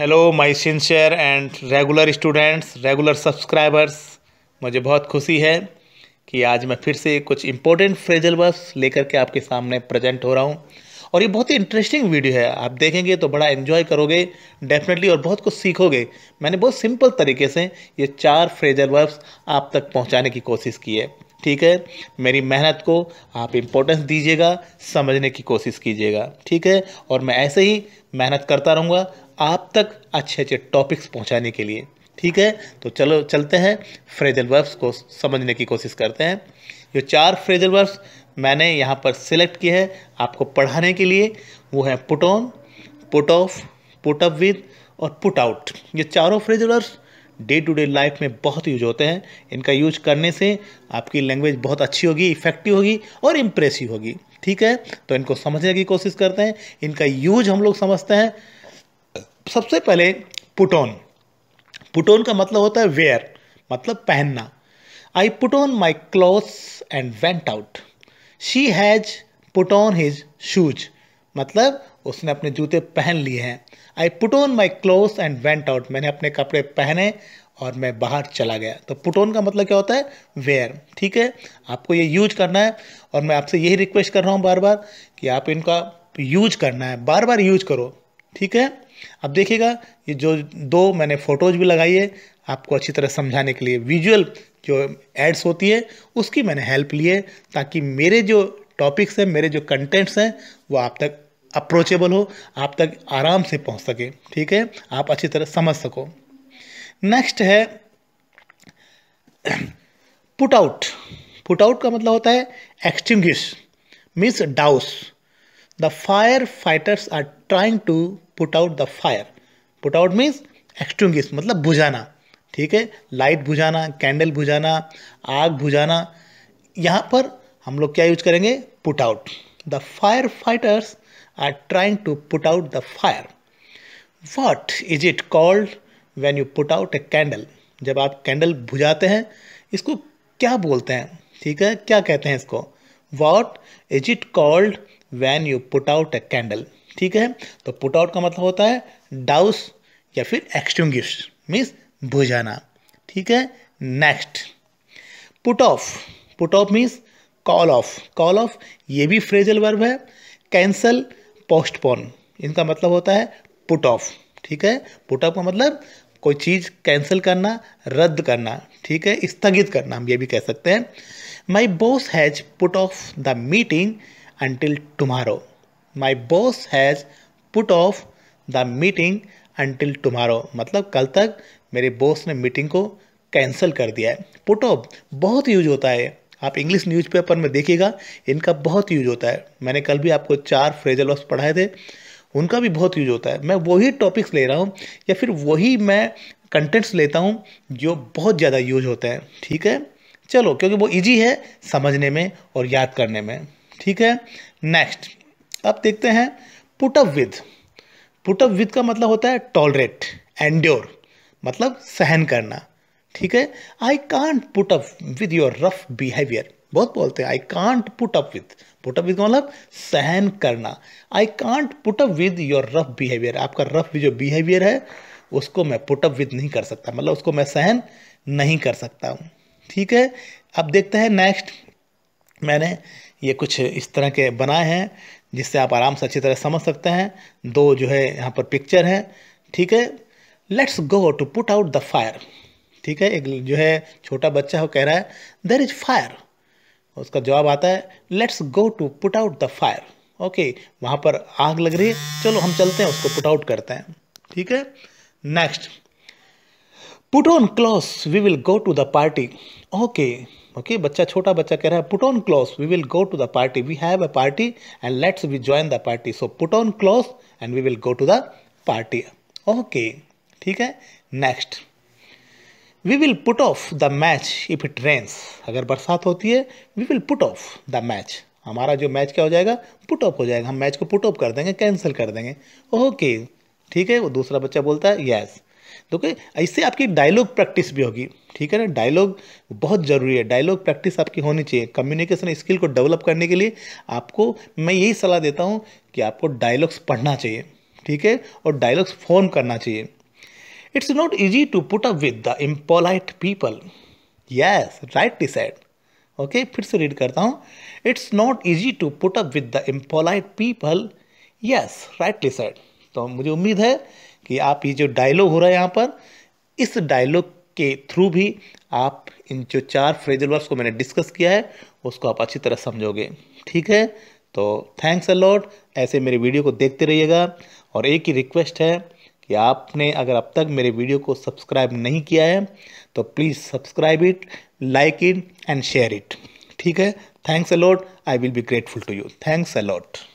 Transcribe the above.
Hello my sincere and regular students regular subscribers मुझे बहुत खुशी है कि आज मैं फिर से कुछ इम्पोर्टेंट फ्रेजल वर्ब्स लेकर के आपके सामने प्रेजेंट हो रहा हूँ और ये बहुत ही इंटरेस्टिंग वीडियो है आप देखेंगे तो बड़ा एन्जॉय करोगे डेफिनेटली और बहुत कुछ सीखोगे मैंने बहुत सिंपल तरीके से ये चार फ्रेजल वर्ब्स आप तक पहुँचाने की कोशिश की है ठीक है मेरी मेहनत को आप इम्पोर्टेंस दीजिएगा समझने की कोशिश कीजिएगा ठीक है और मैं ऐसे ही मेहनत करता रहूँगा आप तक अच्छे अच्छे टॉपिक्स पहुँचाने के लिए ठीक है तो चलो चलते हैं फ्रेजल वर्ब्स को समझने की कोशिश करते हैं ये चार फ्रेजल वर्ब्स मैंने यहाँ पर सिलेक्ट किए हैं आपको पढ़ाने के लिए वो हैं put on put off put up with और पुट आउट ये चारों phrasal verbs day to day life में बहुत यूज होते हैं इनका यूज करने से आपकी लैंग्वेज बहुत अच्छी होगी इफेक्टिव होगी और इम्प्रेसिव होगी ठीक है तो इनको समझने की कोशिश करते हैं इनका यूज हम लोग समझते हैं सबसे पहले पुटोन पुटोन का मतलब होता है वेयर मतलब पहनना I put on my cloth and went out she has put on his shoes मतलब उसने अपने जूते पहन लिए हैं I put on my cloth and went out मैंने अपने कपड़े पहने और मैं बाहर चला गया तो पुट ऑन का मतलब क्या होता है वेयर ठीक है आपको ये यूज करना है और मैं आपसे यही रिक्वेस्ट कर रहा हूँ बार बार कि आप इनका यूज करना है बार बार यूज करो ठीक है अब देखिएगा ये जो दो मैंने फ़ोटोज़ भी लगाई है आपको अच्छी तरह समझाने के लिए विजुअल जो एड्स होती है उसकी मैंने हेल्प ली है ताकि मेरे जो टॉपिक्स हैं मेरे जो कंटेंट्स हैं वो आप तक अप्रोचेबल हो आप तक आराम से पहुंच सके ठीक है आप अच्छी तरह समझ सको नेक्स्ट है पुट आउट पुट आउट का मतलब होता है extinguish means douse the fire fighters are trying to put out the fire put out means extinguish मतलब बुझाना ठीक है लाइट बुझाना कैंडल बुझाना आग बुझाना यहाँ पर हम लोग क्या यूज करेंगे put out the fire fighters are trying to put out the fire. What is it called when you put out a candle? जब आप कैंडल बुझाते हैं इसको क्या बोलते हैं ठीक है क्या कहते हैं इसको what is it called when you put out a candle ठीक है तो पुट आउट का मतलब होता है डाउस या फिर एक्सटिंग मीन्स बुझाना ठीक है next put off put off means call off call off ये भी फ्रेजल वर्ब है कैंसल पोस्टपोन इनका मतलब होता है पुट ऑफ ठीक है पुट ऑफ का मतलब कोई चीज़ कैंसिल करना रद्द करना ठीक है स्थगित करना हम ये भी कह सकते हैं my boss has put off the meeting until tomorrow my boss has put off the meeting until tomorrow मतलब कल तक मेरे बॉस ने मीटिंग को कैंसिल कर दिया है पुट ऑफ बहुत यूज होता है आप इंग्लिश न्यूज़पेपर में देखिएगा इनका बहुत यूज होता है मैंने कल भी आपको चार फ्रेजल वर्ब्स पढ़ाए थे उनका भी बहुत यूज होता है मैं वही टॉपिक्स ले रहा हूँ या फिर वही मैं कंटेंट्स लेता हूँ जो बहुत ज़्यादा यूज होते हैं ठीक है चलो क्योंकि वो ईजी है समझने में और याद करने में ठीक है नेक्स्ट अब देखते हैं put up with put up with का मतलब होता है टॉलरेट एंड्योर मतलब सहन करना ठीक है I can't put up with your rough behaviour बहुत बोलते हैं I can't put up with put up with मतलब सहन करना I can't put up with your rough behaviour आपका रफ जो बिहेवियर है उसको मैं पुट अप विद नहीं कर सकता मतलब उसको मैं सहन नहीं कर सकता हूँ ठीक है अब देखते हैं नेक्स्ट मैंने ये कुछ इस तरह के बनाए हैं जिससे आप आराम से अच्छी तरह समझ सकते हैं दो जो है यहाँ पर पिक्चर है ठीक है let's go to put out the fire ठीक है एक जो है छोटा बच्चा हो कह रहा है देर इज़ फायर उसका जवाब आता है let's go to put out the fire okay वहां पर आग लग रही है चलो हम चलते हैं उसको पुट आउट करते हैं ठीक है next put on clothes we will go to the party okay okay बच्चा छोटा बच्चा कह रहा है put on clothes we will go to the party we have a party and let's we join the party so put on clothes and we will go to the party okay ठीक है next we will put off the match if it rains अगर बरसात होती है we will put off the match हमारा जो match क्या हो जाएगा पुट ऑफ हो जाएगा हम मैच को पुट ऑफ कर देंगे कैंसिल कर देंगे ओके ठीक है वो दूसरा बच्चा बोलता है यस तो ऐसे आपकी डायलॉग प्रैक्टिस भी होगी ठीक है ना डायलॉग बहुत ज़रूरी है डायलॉग प्रैक्टिस आपकी होनी चाहिए कम्युनिकेशन स्किल को डेवलप करने के लिए आपको मैं यही सलाह देता हूँ कि आपको डायलॉग्स पढ़ना चाहिए ठीक है और डायलॉग्स फॉर्म करना चाहिए It's not easy to put up with the impolite people. Yes, rightly said. Okay okay, फिर से रीड करता हूँ it's not easy to put up with the impolite people yes टी सेड तो मुझे उम्मीद है कि आप ये जो डायलॉग हो रहा है यहाँ पर इस डायलॉग के थ्रू भी आप इन जो चार फ्रेजल वर्ड्स को मैंने डिस्कस किया है उसको आप अच्छी तरह समझोगे ठीक है तो थैंक्स अ लॉट ऐसे मेरे वीडियो को देखते रहिएगा और एक ही रिक्वेस्ट है कि आपने अगर अब तक मेरे वीडियो को सब्सक्राइब नहीं किया है तो please subscribe it like it and share it ठीक है thanks a lot I will be grateful to you thanks allot